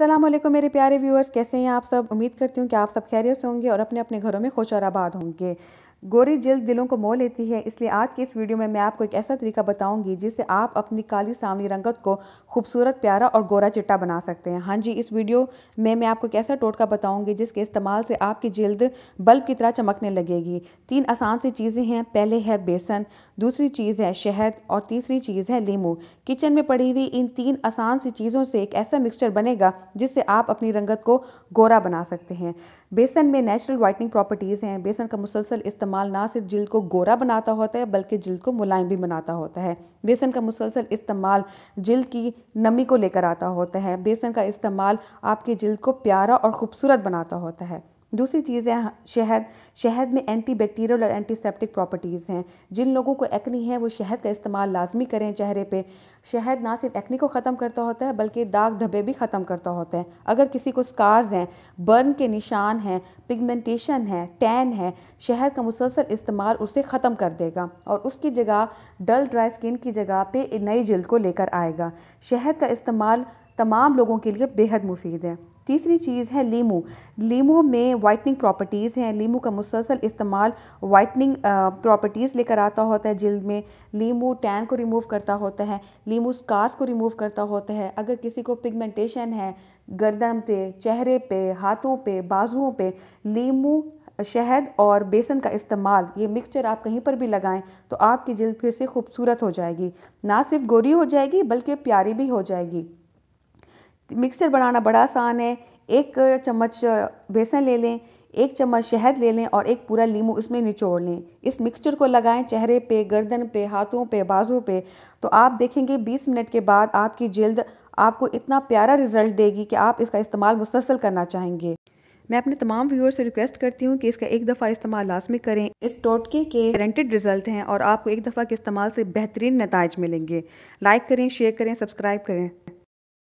अस्सलाम वालेकुम मेरे प्यारे व्यूअर्स कैसे हैं आप सब उम्मीद करती हूँ कि आप सब खैरियत से होंगे और अपने अपने घरों में खुश और आबाद होंगे गोरी जल्द दिलों को मोह लेती है इसलिए आज की इस वीडियो में मैं आपको एक ऐसा तरीका बताऊंगी जिससे आप अपनी काली सामनी रंगत को खूबसूरत प्यारा और गोरा चिट्टा बना सकते हैं हाँ जी इस वीडियो में मैं आपको एक ऐसा टोटका बताऊंगी जिसके इस्तेमाल से आपकी जल्द बल्ब की तरह चमकने लगेगी तीन आसान सी चीज़ें हैं पहले है बेसन दूसरी चीज़ है शहद और तीसरी चीज़ है लीमू किचन में पड़ी हुई इन तीन आसान सी चीज़ों से एक ऐसा मिक्सचर बनेगा जिससे आप अपनी रंगत को गोरा बना सकते हैं बेसन में नेचुरल वाइटनिंग प्रॉपर्टीज़ हैं बेसन का मुसलसल इस्तेमाल इस्तेमाल ना सिर्फ जिल्द को गोरा बनाता होता है बल्कि जिल्द को मुलायम भी बनाता होता है बेसन का मुसलसल इस्तेमाल जिल्द की नमी को लेकर आता होता है बेसन का इस्तेमाल आपकी जिल्द को प्यारा और ख़ूबसूरत बनाता होता है दूसरी चीज़ है शहद शहद में एंटी बैक्टीरियल और एंटीसेप्टिक प्रॉपर्टीज़ हैं जिन लोगों को एक्नी है वो शहद का इस्तेमाल लाजमी करें चेहरे पे शहद ना सिर्फ एक्नी को ख़त्म करता होता है बल्कि दाग धब्बे भी ख़त्म करता होता है अगर किसी को स्कार्स हैं बर्न के निशान हैं पिगमेंटेशन है टैन है शहद का मुसलसल इस्तेमाल उसे ख़त्म कर देगा और उसकी जगह डल ड्राई स्किन की जगह पर नई जल्द को लेकर आएगा शहद का इस्तेमाल तमाम लोगों के लिए बेहद मुफीद है तीसरी चीज़ है लीमू लीमू में वाइटनिंग प्रॉपर्टीज़ हैं लीमू का मुसलसल इस्तेमाल वाइटनिंग प्रॉपर्टीज़ लेकर आता होता है जल्द में लीमू टैन को रिमूव करता होता है लीमू स्कार्स को रिमूव करता होता है अगर किसी को पिगमेंटेशन है गर्दन पे चेहरे पे हाथों पे बाजुओं पे लीमू शहद और बेसन का इस्तेमाल ये मिक्सचर आप कहीं पर भी लगाएं तो आपकी जल्द फिर से खूबसूरत हो जाएगी ना सिर्फ गोरी हो जाएगी बल्कि प्यारी भी हो जाएगी मिक्सचर बनाना बड़ा आसान है एक चम्मच बेसन ले लें एक चम्मच शहद ले लें और एक पूरा लीमू उसमें निचोड़ लें इस मिक्सचर को लगाएं चेहरे पे गर्दन पे हाथों पे बाजों पे तो आप देखेंगे 20 मिनट के बाद आपकी जल्द आपको इतना प्यारा रिजल्ट देगी कि आप इसका इस्तेमाल मुसलसल करना चाहेंगे मैं अपने तमाम व्यूअर्स से रिक्वेस्ट करती हूँ कि इसका एक दफ़ा इस्तेमाल लाजमी करें इस टोटके के गारंटेड रिजल्ट हैं और आपको एक दफ़ा के इस्तेमाल से बेहतरीन नतज मिलेंगे लाइक करें शेयर करें सब्सक्राइब करें